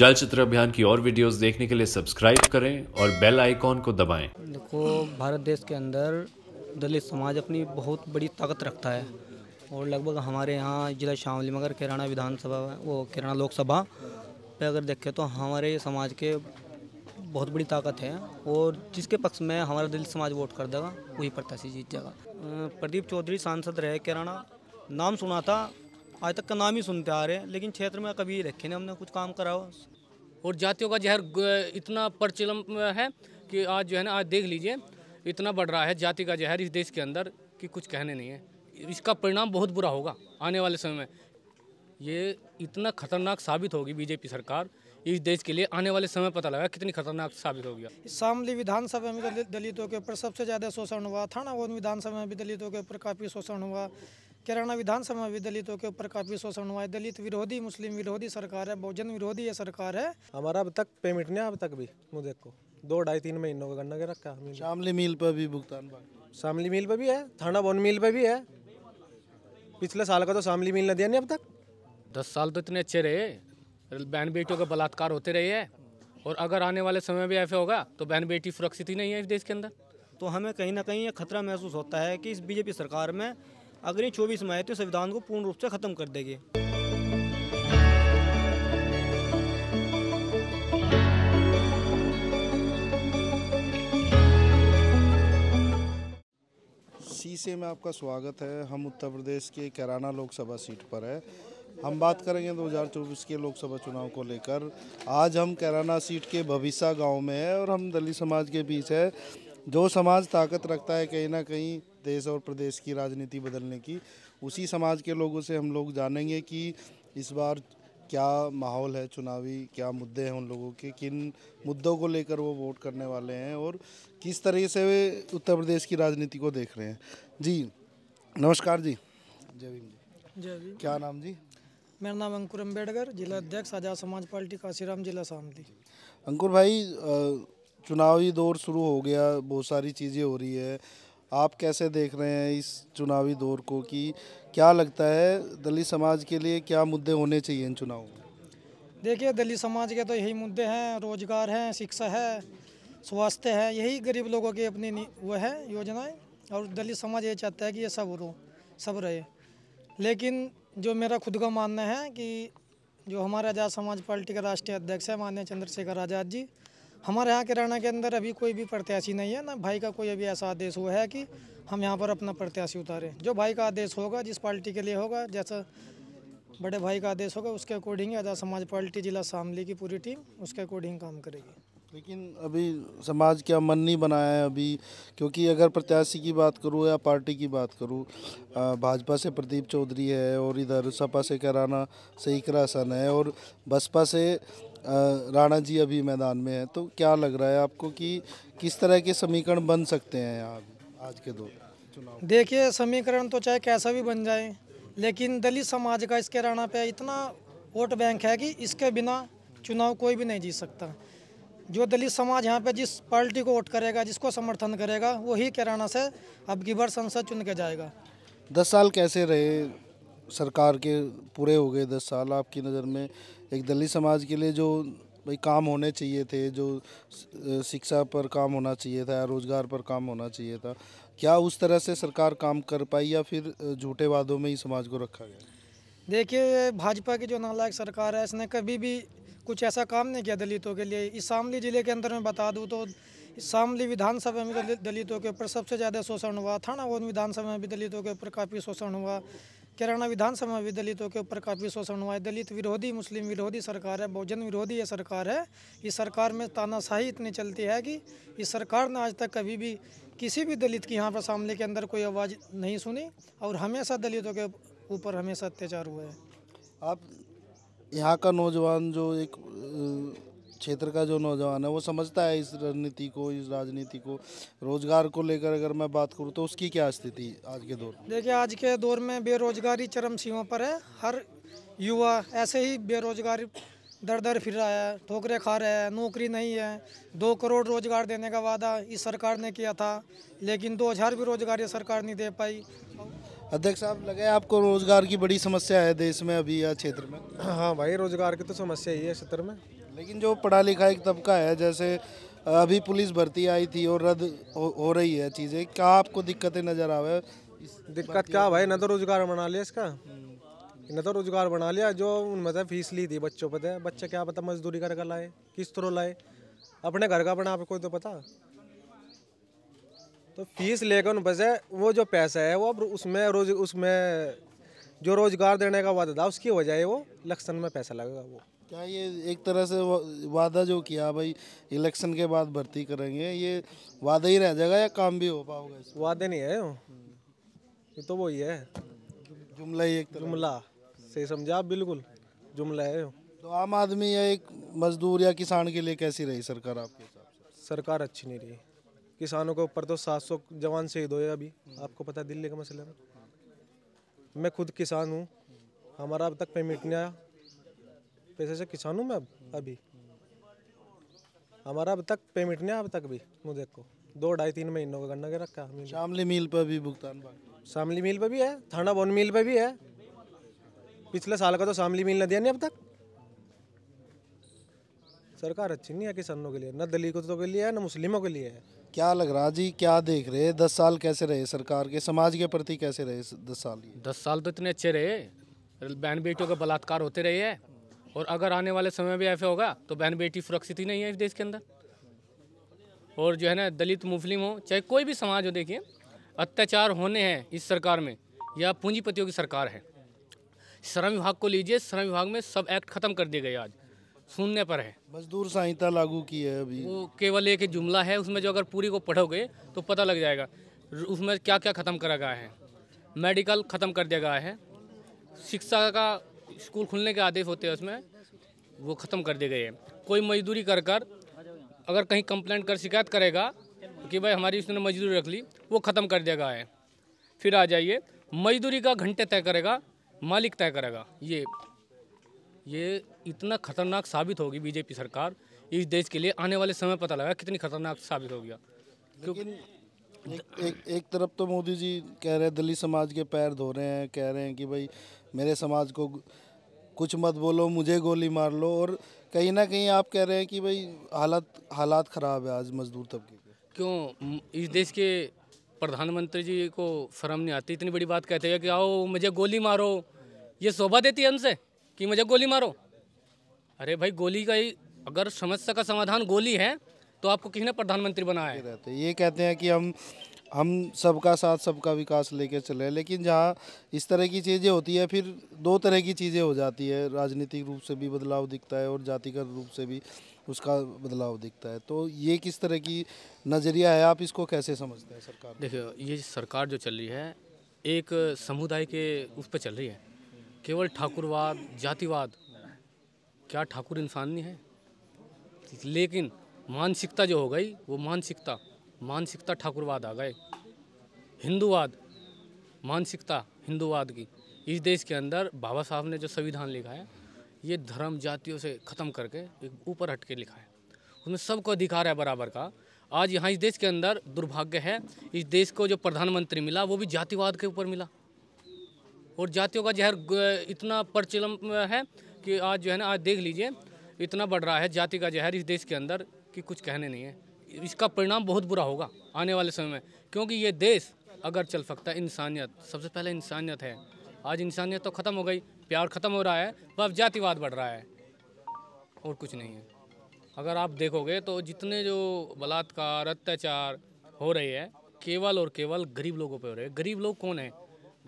चलचित्र अभियान की और वीडियोस देखने के लिए सब्सक्राइब करें और बेल आइकॉन को दबाएं। देखो भारत देश के अंदर दलित समाज अपनी बहुत बड़ी ताकत रखता है और लगभग हमारे यहाँ जिला शामली मगर केराना विधानसभा वो केराना लोकसभा पे अगर देखें तो हमारे समाज के बहुत बड़ी ताकत है और जिसके पक्ष में हमारा दलित समाज वोट कर देगा वही प्रत्याशी जीत जाएगा प्रदीप चौधरी सांसद रहे केराना नाम सुना था आज तक का नाम ही सुनते आ रहे हैं लेकिन क्षेत्र में कभी रखे नहीं हमने कुछ काम करा हो और जातियों का जहर इतना प्रचलन है कि आज जो है ना आज देख लीजिए इतना बढ़ रहा है जाति का जहर इस देश के अंदर कि कुछ कहने नहीं है इसका परिणाम बहुत बुरा होगा आने वाले समय में ये इतना खतरनाक साबित होगी बीजेपी सरकार इस देश के लिए आने वाले समय पता लगा कितनी खतरनाक साबित हो गया शामली विधानसभा में दलितों के ऊपर सबसे ज़्यादा शोषण हुआ थाना वो विधानसभा में भी दलितों के ऊपर काफ़ी शोषण हुआ ಕರಣ বিধান સમા วิ દલીતો કે ઉપર काफी शोषणવાય દલિત વિરોધી મુસ્લિમ વિરોધી સરકાર હે બૌજન વિરોધી હે સરકાર હે અમાર અબ તક પેમેન્ટ નયા અબ તક ભી મુ દેખો 2 2.5 3 મહિના કો ગણના કરા કે આ મે શામલી મેલ પર ભી ભુકતાન બાકી શામલી મેલ પર ભી હે થાણા બોન મેલ પર ભી હે પિછલા સાલ કા તો શામલી મેલ ન દેયા નય અબ તક 10 સાલ તો ઇતને ache rahe બેન બેટી કો बलात्कार હોતે રહી હે ઓર અગર આને વાલે સમય મે ભી આફા હોગા તો બેન બેટી સુરક્ષિત નહી હે ઇસ દેશ કે અંદર તો હમે કહી ન કહી એ ખતરા મહેસૂસ હોતા હે કે ઇસ बीजेपी સરકાર મે अगर ये चौबीस में आए तो संविधान को पूर्ण रूप से ख़त्म कर देंगे शीशे में आपका स्वागत है हम उत्तर प्रदेश के कैराना लोकसभा सीट पर है हम बात करेंगे 2024 के लोकसभा चुनाव को लेकर आज हम कैराना सीट के भविष्या गांव में है और हम दलित समाज के बीच है जो समाज ताकत रखता है कहीं ना कहीं देश और प्रदेश की राजनीति बदलने की उसी समाज के लोगों से हम लोग जानेंगे कि इस बार क्या माहौल है चुनावी क्या मुद्दे हैं उन लोगों के किन मुद्दों को लेकर वो वोट करने वाले हैं और किस तरह से वे उत्तर प्रदेश की राजनीति को देख रहे हैं जी नमस्कार जी जय भीम जी जय भीम क्या नाम जी मेरा नाम अंकुर अम्बेडकर जिला अध्यक्ष आजाद समाज पार्टी काशीराम जिला शामली अंकुर भाई चुनावी दौर शुरू हो गया बहुत सारी चीज़ें हो रही है आप कैसे देख रहे हैं इस चुनावी दौर को कि क्या लगता है दलित समाज के लिए क्या मुद्दे होने चाहिए इन चुनाव में देखिए दलित समाज के तो यही मुद्दे हैं रोजगार हैं शिक्षा है स्वास्थ्य है यही गरीब लोगों की अपनी वो है योजनाएं और दलित समाज ये चाहता है कि ये सब रो सब रहे लेकिन जो मेरा खुद का मानना है कि जो हमारे आज़ाद समाज पार्टी के राष्ट्रीय अध्यक्ष है मान्य चंद्रशेखर आज़ाद जी हमारे यहाँ किराना के अंदर अभी कोई भी प्रत्याशी नहीं है ना भाई का कोई अभी ऐसा आदेश हुआ है कि हम यहाँ पर अपना प्रत्याशी उतारें जो भाई का आदेश होगा जिस पार्टी के लिए होगा जैसा बड़े भाई का आदेश होगा उसके अकॉर्डिंग आज़ाद समाज पार्टी जिला शामली की पूरी टीम उसके अकॉर्डिंग काम करेगी लेकिन अभी समाज क्या मन नहीं बनाया है अभी क्योंकि अगर प्रत्याशी की बात करूँ या पार्टी की बात करूँ भाजपा से प्रदीप चौधरी है और इधर सपा से कराना सही करासन है और बसपा से राणा जी अभी मैदान में है तो क्या लग रहा है आपको कि किस तरह के समीकरण बन सकते हैं यहाँ आज के दौर चुनाव देखिए समीकरण तो चाहे कैसा भी बन जाए लेकिन दलित समाज का इसके राणा पे इतना वोट बैंक है कि इसके बिना चुनाव कोई भी नहीं जीत सकता जो दलित समाज यहाँ पे जिस पार्टी को वोट करेगा जिसको समर्थन करेगा वही कैराना से अब की बार संसद चुन के जाएगा दस साल कैसे रहे सरकार के पूरे हो गए दस साल आपकी नज़र में एक दलित समाज के लिए जो भाई काम होने चाहिए थे जो शिक्षा पर काम होना चाहिए था रोज़गार पर काम होना चाहिए था क्या उस तरह से सरकार काम कर पाई या फिर झूठे वादों में ही समाज को रखा गया देखिए भाजपा की जो नालायक सरकार है इसने कभी भी कुछ ऐसा काम नहीं किया दलितों के लिए इस शामली ज़िले के अंदर मैं बता दूँ तो शामली विधानसभा में दलितों के ऊपर सबसे ज़्यादा शोषण हुआ थाना विधानसभा में भी दलितों के ऊपर काफ़ी शोषण हुआ केराना विधानसभा में भी दलितों के ऊपर काफ़ी शोषण हुआ है दलित विरोधी मुस्लिम विरोधी सरकार है बहुजन विरोधी ये सरकार है इस सरकार में तानाशाही इतनी चलती है कि इस सरकार ने आज तक कभी भी किसी भी दलित की यहाँ पर सामने के अंदर कोई आवाज़ नहीं सुनी और हमेशा दलितों के ऊपर हमेशा अत्याचार हुआ है आप यहाँ का नौजवान जो एक क्षेत्र का जो नौजवान है वो समझता है इस रणनीति को इस राजनीति को रोज़गार को लेकर अगर मैं बात करूँ तो उसकी क्या स्थिति आज के दौर देखिए आज के दौर में बेरोजगारी चरम सीमा पर है हर युवा ऐसे ही बेरोजगारी दर दर फिर रहा है ठोकरे खा रहे हैं नौकरी नहीं है दो करोड़ रोजगार देने का वादा इस सरकार ने किया था लेकिन दो हज़ार भी रोजगार ये सरकार नहीं दे पाई अध्यक्ष साहब लगे आपको रोजगार की बड़ी समस्या है देश में अभी या क्षेत्र में हाँ भाई रोजगार की तो समस्या ही है क्षेत्र में लेकिन जो पढ़ा लिखा एक तबका है जैसे अभी पुलिस भर्ती आई थी और रद्द हो, रही है चीज़ें क्या आपको दिक्कतें नज़र आवे दिक्कत क्या भाई न तो रोजगार बना लिया इसका हम्म। न तो रोजगार बना लिया जो उनमें से फीस ली थी बच्चों पर बच्चे क्या पता मजदूरी कर कर लाए किस तरह तो लाए अपने घर का बना आपको तो पता तो फीस लेकर उन बसे वो जो पैसा है वो अब उसमें रोज उसमें जो रोजगार देने का वादा था उसकी वजह वो इलेक्शन में पैसा लगेगा वो क्या ये एक तरह से वादा जो किया भाई इलेक्शन के बाद भर्ती करेंगे ये वादा ही रह जाएगा या काम भी हो पाओगे वादे नहीं है ये तो वही है जुमला ही एक जुमला से समझा आप बिल्कुल जुमला है तो आम आदमी या एक मजदूर या किसान के लिए कैसी रही सरकार आपके हिसाब से सरकार अच्छी नहीं रही किसानों के ऊपर तो 700 जवान शहीद हुए अभी आपको पता दिल्ली का मसला में मैं खुद किसान हूँ हमारा अब तक पेमेंट नहीं आया पैसे से किसान हूँ मैं अब अभी हमारा अब तक पेमेंट नहीं आया अब तक भी मुझे को दो ढाई तीन महीनों का गन्ना के रखा शामली मिल पर भी भुगतान शामली मिल पर भी है थाना बोन मिल पर भी है पिछले साल का तो शामली मिल ना दिया नहीं अब तक सरकार अच्छी नहीं है किसानों के लिए न दलितों के लिए है न मुस्लिमों के लिए है क्या लग रहा जी क्या देख रहे दस साल कैसे रहे सरकार के समाज के प्रति कैसे रहे दस साल ये? दस साल तो इतने अच्छे रहे बहन बेटियों का बलात्कार होते रहे हैं और अगर आने वाले समय में ऐसा होगा तो बहन बेटी सुरक्षित ही नहीं है इस देश के अंदर और जो है ना दलित मुस्लिम हो चाहे कोई भी समाज हो देखिए अत्याचार होने हैं इस सरकार में या पूंजीपतियों की सरकार है श्रम विभाग को लीजिए श्रम विभाग में सब एक्ट खत्म कर दिए गए आज सुनने पर है मजदूर संहिता लागू की है अभी वो केवल एक जुमला है उसमें जो अगर पूरी को पढ़ोगे तो पता लग जाएगा उसमें क्या क्या ख़त्म करा गया है मेडिकल ख़त्म कर दिया गया है शिक्षा का स्कूल खुलने के आदेश होते हैं उसमें वो ख़त्म कर दिए गए हैं कोई मजदूरी कर कर अगर कहीं कंप्लेंट कर शिकायत करेगा कि भाई हमारी उसने मजदूरी रख ली वो ख़त्म कर दिया गया है फिर आ जाइए मजदूरी का घंटे तय करेगा मालिक तय करेगा ये ये इतना खतरनाक साबित होगी बीजेपी सरकार इस देश के लिए आने वाले समय पता लगा कितनी खतरनाक साबित हो गया क्योंकि एक, एक, एक तरफ तो मोदी जी कह रहे हैं दलित समाज के पैर धो रहे हैं कह रहे हैं कि भाई मेरे समाज को कुछ मत बोलो मुझे गोली मार लो और कहीं ना कहीं आप कह रहे हैं कि भाई हालात हालात ख़राब है आज मजदूर तबके के क्यों इस देश के प्रधानमंत्री जी को शर्म नहीं आती इतनी बड़ी बात कहते हैं कि आओ मुझे गोली मारो ये शोभा देती है हमसे कि मुझे गोली मारो अरे भाई गोली का ही अगर समस्या का समाधान गोली है तो आपको किसने प्रधानमंत्री बनाया रहते ये कहते हैं कि हम हम सबका साथ सबका विकास लेके चले लेकिन जहाँ इस तरह की चीज़ें होती है फिर दो तरह की चीज़ें हो जाती है राजनीतिक रूप से भी बदलाव दिखता है और जातिगत रूप से भी उसका बदलाव दिखता है तो ये किस तरह की नज़रिया है आप इसको कैसे समझते हैं सरकार देखिए ये सरकार जो चल रही है एक समुदाय के उस पर चल रही है केवल ठाकुरवाद जातिवाद क्या ठाकुर इंसान नहीं है लेकिन मानसिकता जो हो गई वो मानसिकता मानसिकता ठाकुरवाद आ गए हिंदूवाद मानसिकता हिंदूवाद की इस देश के अंदर बाबा साहब ने जो संविधान लिखा है ये धर्म जातियों से ख़त्म करके एक ऊपर हट के लिखा है उसमें सबको अधिकार है बराबर का आज यहाँ इस देश के अंदर दुर्भाग्य है इस देश को जो प्रधानमंत्री मिला वो भी जातिवाद के ऊपर मिला और जातियों का जहर इतना प्रचलन है कि आज जो है ना आज देख लीजिए इतना बढ़ रहा है जाति का जहर इस देश के अंदर कि कुछ कहने नहीं है इसका परिणाम बहुत बुरा होगा आने वाले समय में क्योंकि ये देश अगर चल सकता है इंसानियत सबसे पहले इंसानियत है आज इंसानियत तो ख़त्म हो गई प्यार ख़त्म हो रहा है पर अब जातिवाद बढ़ रहा है और कुछ नहीं है अगर आप देखोगे तो जितने जो बलात्कार अत्याचार हो रहे हैं केवल और केवल गरीब लोगों पर हो रहे हैं गरीब लोग कौन है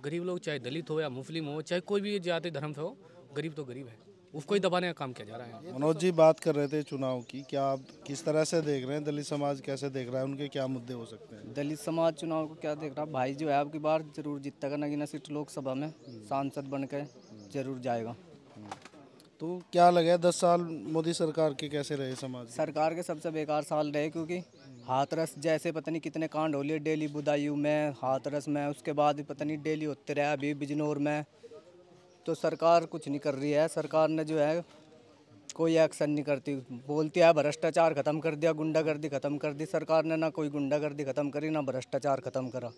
गरीब लोग चाहे दलित हो या मुस्लिम हो चाहे कोई भी जाति धर्म से हो गरीब तो गरीब है उसको ही दबाने का काम किया जा रहा है मनोज जी बात कर रहे थे चुनाव की क्या आप किस तरह से देख रहे हैं दलित समाज कैसे देख रहा है उनके क्या मुद्दे हो सकते हैं दलित समाज चुनाव को क्या देख रहा है भाई जो है आपकी बार जरूर जीतता नगीना सीट लोकसभा में सांसद बन के जरूर जाएगा तो क्या लगे दस साल मोदी सरकार के कैसे रहे समाज सरकार के सबसे बेकार साल रहे क्योंकि हाथरस जैसे पता नहीं कितने कांड हो लिए डेली बुदायू में हाथरस में उसके बाद पता नहीं डेली होते रहे अभी बिजनौर में तो सरकार कुछ नहीं कर रही है सरकार ने जो है कोई एक्शन नहीं करती बोलती है भ्रष्टाचार ख़त्म कर दिया गुंडागर्दी ख़त्म कर दी सरकार ने ना कोई गुंडागर्दी ख़त्म करी ना भ्रष्टाचार ख़त्म करा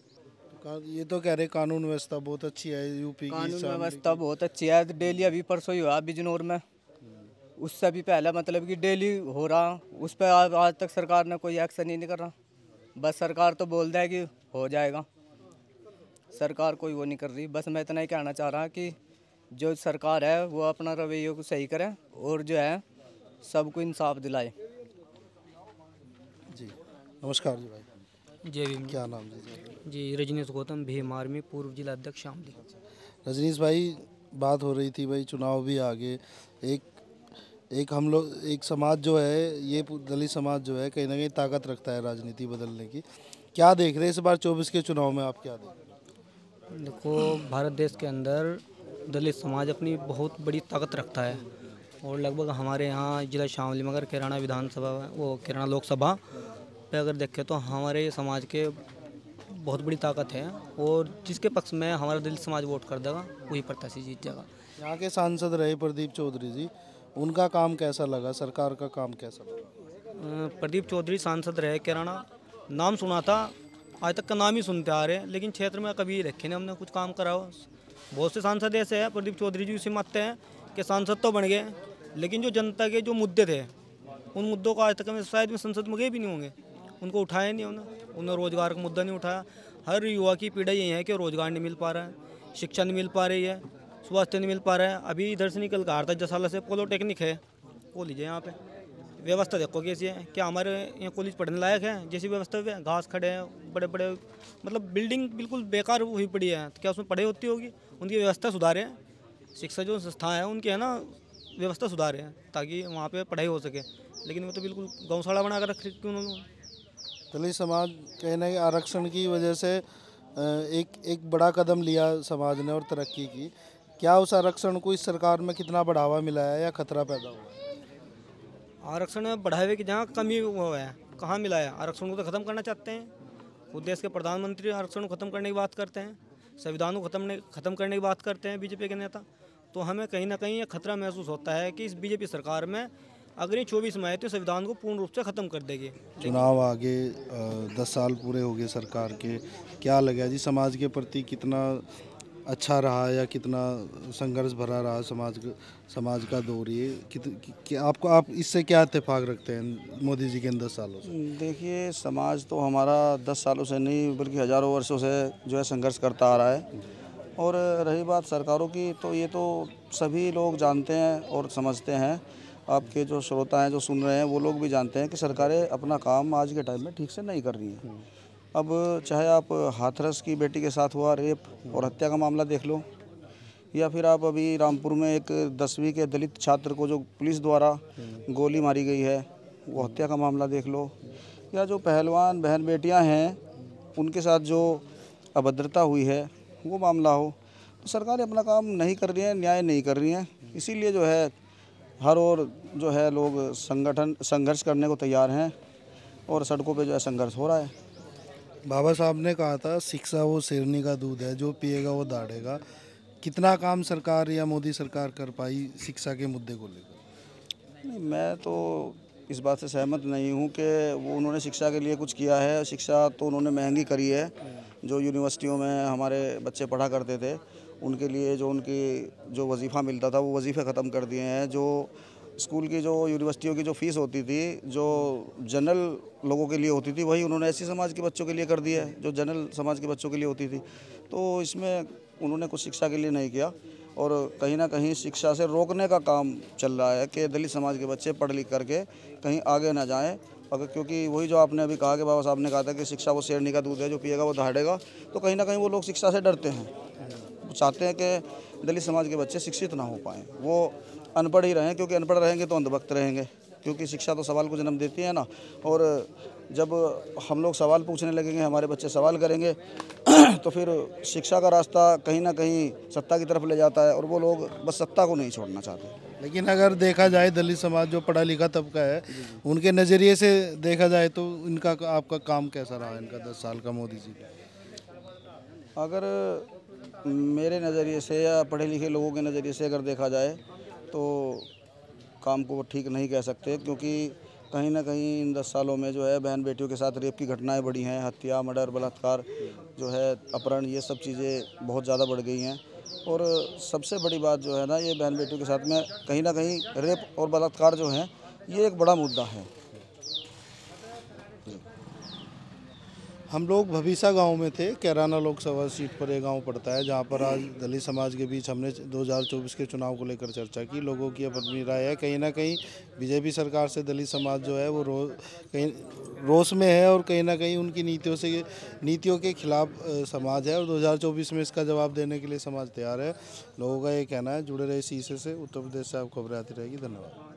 तो ये तो कह रहे कानून व्यवस्था बहुत अच्छी है यूपी कानून व्यवस्था बहुत अच्छी है डेली अभी परसों ही हुआ बिजनौर में उससे भी पहले मतलब कि डेली हो रहा उस पर आज तक सरकार ने कोई एक्शन ही नहीं कर रहा बस सरकार तो बोल है कि हो जाएगा सरकार कोई वो नहीं कर रही बस मैं इतना ही कहना चाह रहा कि जो सरकार है वो अपना रवैये को सही करे और जो है सबको इंसाफ दिलाए जी नमस्कार जी भाई जय भी क्या नाम जी जी रजनीश गौतम भीम आर्मी पूर्व जिला अध्यक्ष शामली रजनीश भाई बात हो रही थी भाई चुनाव भी आगे एक एक हम लोग एक समाज जो है ये दलित समाज जो है कहीं ना कहीं ताकत रखता है राजनीति बदलने की क्या देख रहे हैं इस बार चौबीस के चुनाव में आप क्या देख रहे हैं देखो भारत देश के अंदर दलित समाज अपनी बहुत बड़ी ताकत रखता है और लगभग हमारे यहाँ जिला शामली मगर केराना विधानसभा वो केराना लोकसभा पे अगर देखें तो हमारे समाज के बहुत बड़ी ताकत है और जिसके पक्ष में हमारा दलित समाज वोट कर देगा वही प्रत्याशी जीत जाएगा यहाँ के सांसद रहे प्रदीप चौधरी जी उनका काम कैसा लगा सरकार का काम कैसा लगा प्रदीप चौधरी सांसद रहे किराना नाम सुना था आज तक का नाम ही सुनते आ रहे हैं लेकिन क्षेत्र में कभी रखे नहीं हमने कुछ काम करा हो बहुत से सांसद ऐसे हैं प्रदीप चौधरी जी उसे मानते हैं कि सांसद तो बन गए लेकिन जो जनता के जो मुद्दे थे उन मुद्दों को आज तक हमें शायद में संसद में गए भी नहीं होंगे उनको उठाया नहीं उन्होंने उन्होंने रोज़गार का मुद्दा नहीं उठाया हर युवा की पीड़ा यही है कि रोज़गार नहीं मिल पा रहा है शिक्षा नहीं मिल पा रही है स्वास्थ्य नहीं मिल पा रहा है अभी इधर से निकल कर आ रहा जसाला से पोलोटेक्निक है कॉलेज है यहाँ पे व्यवस्था देखो कैसी है क्या हमारे यहाँ कॉलेज पढ़ने लायक है जैसी व्यवस्था है घास खड़े हैं बड़े बड़े मतलब बिल्डिंग बिल्कुल बेकार हुई पड़ी है तो क्या उसमें पढ़ाई होती होगी उनकी व्यवस्था सुधारे शिक्षा जो संस्थाएँ हैं उनकी है ना व्यवस्था सुधारे ताकि वहाँ पर पढ़ाई हो सके लेकिन वो तो बिल्कुल गौशाला बना कर रख रखी उन्होंने दलित समाज कहने आरक्षण की वजह से एक एक बड़ा कदम लिया समाज ने और तरक्की की क्या उस आरक्षण को इस सरकार में कितना बढ़ावा मिला है या खतरा पैदा हुआ है आरक्षण बढ़ावे की जहाँ कमी हुआ है कहाँ मिला है आरक्षण को तो ख़त्म करना चाहते हैं खुद देश के प्रधानमंत्री आरक्षण को ख़त्म करने की बात करते हैं संविधान को खत्म खत्म करने की बात करते हैं बीजेपी के नेता तो हमें कहीं ना कहीं ये खतरा महसूस होता है कि इस बीजेपी सरकार में अगले चौबीस मई तो संविधान को पूर्ण रूप से ख़त्म कर देगी चुनाव आगे दस साल पूरे हो गए सरकार के क्या लगा जी समाज के प्रति कितना अच्छा रहा या कितना संघर्ष भरा रहा समाज समाज का दौर ये कि, आपको आप इससे क्या इतफाक़ रखते हैं मोदी जी के इन दस सालों से देखिए समाज तो हमारा दस सालों से नहीं बल्कि हज़ारों वर्षों से जो है संघर्ष करता आ रहा है और रही बात सरकारों की तो ये तो सभी लोग जानते हैं और समझते हैं आपके जो श्रोता हैं जो सुन रहे हैं वो लोग भी जानते हैं कि सरकारें अपना काम आज के टाइम में ठीक से नहीं कर रही हैं अब चाहे आप हाथरस की बेटी के साथ हुआ रेप और हत्या का मामला देख लो या फिर आप अभी रामपुर में एक दसवीं के दलित छात्र को जो पुलिस द्वारा गोली मारी गई है वो हत्या का मामला देख लो या जो पहलवान बहन बेटियां हैं उनके साथ जो अभद्रता हुई है वो मामला हो तो सरकार अपना काम नहीं कर रही है न्याय नहीं कर रही हैं इसीलिए जो है हर और जो है लोग संगठन संघर्ष करने को तैयार हैं और सड़कों पे जो है संघर्ष हो रहा है बाबा साहब ने कहा था शिक्षा वो शेरनी का दूध है जो पिएगा वो दाड़ेगा कितना काम सरकार या मोदी सरकार कर पाई शिक्षा के मुद्दे को लेकर मैं तो इस बात से सहमत नहीं हूँ कि वो उन्होंने शिक्षा के लिए कुछ किया है शिक्षा तो उन्होंने महंगी करी है जो यूनिवर्सिटियों में हमारे बच्चे पढ़ा करते थे उनके लिए जो उनकी जो वजीफ़ा मिलता था वो वजीफ़े ख़त्म कर दिए हैं जो स्कूल की जो यूनिवर्सिटियों की जो फीस होती थी जो जनरल लोगों के लिए होती थी वही उन्होंने ऐसी समाज के बच्चों के लिए कर दिया है जो जनरल समाज के बच्चों के लिए होती थी तो इसमें उन्होंने कुछ शिक्षा के लिए नहीं किया और कहीं ना कहीं शिक्षा से रोकने का काम चल रहा है कि दलित समाज के बच्चे पढ़ लिख करके कहीं आगे ना जाएँ अगर क्योंकि वही जो आपने अभी कहा कि बाबा साहब ने कहा था कि शिक्षा वो शेरनी का दूध है जो पिएगा वो दहाड़ेगा तो कहीं ना कहीं वो लोग शिक्षा से डरते हैं चाहते हैं कि दलित समाज के बच्चे शिक्षित ना हो पाएँ वो अनपढ़ ही रहें क्योंकि अनपढ़ रहेंगे तो अंधभक्त रहेंगे क्योंकि शिक्षा तो सवाल को जन्म देती है ना और जब हम लोग सवाल पूछने लगेंगे हमारे बच्चे सवाल करेंगे तो फिर शिक्षा का रास्ता कहीं ना कहीं सत्ता की तरफ ले जाता है और वो लोग बस सत्ता को नहीं छोड़ना चाहते लेकिन अगर देखा जाए दलित समाज जो पढ़ा लिखा तबका है उनके नज़रिए से देखा जाए तो इनका आपका काम कैसा रहा इनका दस साल का मोदी जी अगर मेरे नज़रिए से या पढ़े लिखे लोगों के नज़रिए से अगर देखा जाए तो काम को ठीक नहीं कह सकते क्योंकि कहीं ना कहीं इन दस सालों में जो है बहन बेटियों के साथ रेप की घटनाएं बढ़ी हैं हत्या मर्डर बलात्कार जो है अपहरण ये सब चीज़ें बहुत ज़्यादा बढ़ गई हैं और सबसे बड़ी बात जो है ना ये बहन बेटियों के साथ में कहीं ना कहीं रेप और बलात्कार जो है ये एक बड़ा मुद्दा है हम लोग भभीसा गांव में थे कैराना लोकसभा सीट पर यह गांव पड़ता है जहां पर आज दलित समाज के बीच हमने 2024 के चुनाव को लेकर चर्चा की लोगों की अब अपनी राय है कहीं ना कहीं बीजेपी सरकार से दलित समाज जो है वो रो कहीं रोष में है और कहीं ना कहीं उनकी नीतियों से नीतियों के खिलाफ समाज है और दो में इसका जवाब देने के लिए समाज तैयार है लोगों का ये कहना है जुड़े रहे इसी से उत्तर प्रदेश से आप खबरें आती रहेगी धन्यवाद